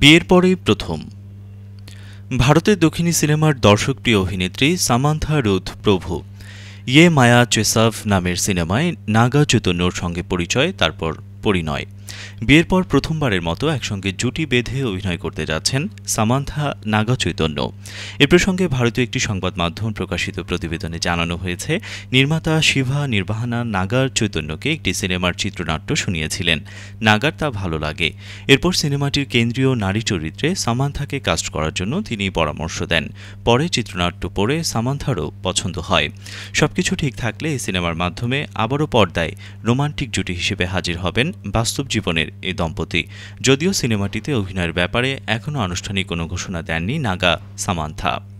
বিয়ের পরেই প্রথম ভারতের দক্ষিণী সিনেমার দর্শকপ্রিয় অভিনেত্রী সামান্থা রুথ প্রভু ইয়ে মায়া চেসাফ নামের সিনেমায় নাগা চৈতন্যর সঙ্গে পরিচয় তারপর পরিণয় বিয়ের পর প্রথমবারের মতো একসঙ্গে জুটি বেঁধে অভিনয় করতে যাচ্ছেন সামান্থা নাগা চৈতন্য এ প্রসঙ্গে ভারতীয় একটি সংবাদ মাধ্যম প্রকাশিত প্রতিবেদনে জানানো হয়েছে নির্মাতা শিভা নির্বাহানা নাগার চৈতন্যকে একটি সিনেমার চিত্রনাট্য শুনিয়েছিলেন নাগার তা ভালো লাগে এরপর সিনেমাটির কেন্দ্রীয় নারী চরিত্রে সামান্থাকে কাস্ট করার জন্য তিনি পরামর্শ দেন পরে চিত্রনাট্য পড়ে সামান্থারও পছন্দ হয় সবকিছু ঠিক থাকলে এই সিনেমার মাধ্যমে আবারও পর্দায় রোমান্টিক জুটি হিসেবে হাজির হবেন বাস্তব জীবনে প্রজন্মের এ দম্পতি যদিও সিনেমাটিতে অভিনয়ের ব্যাপারে এখনও আনুষ্ঠানিক কোনো ঘোষণা দেননি নাগা সামান্থা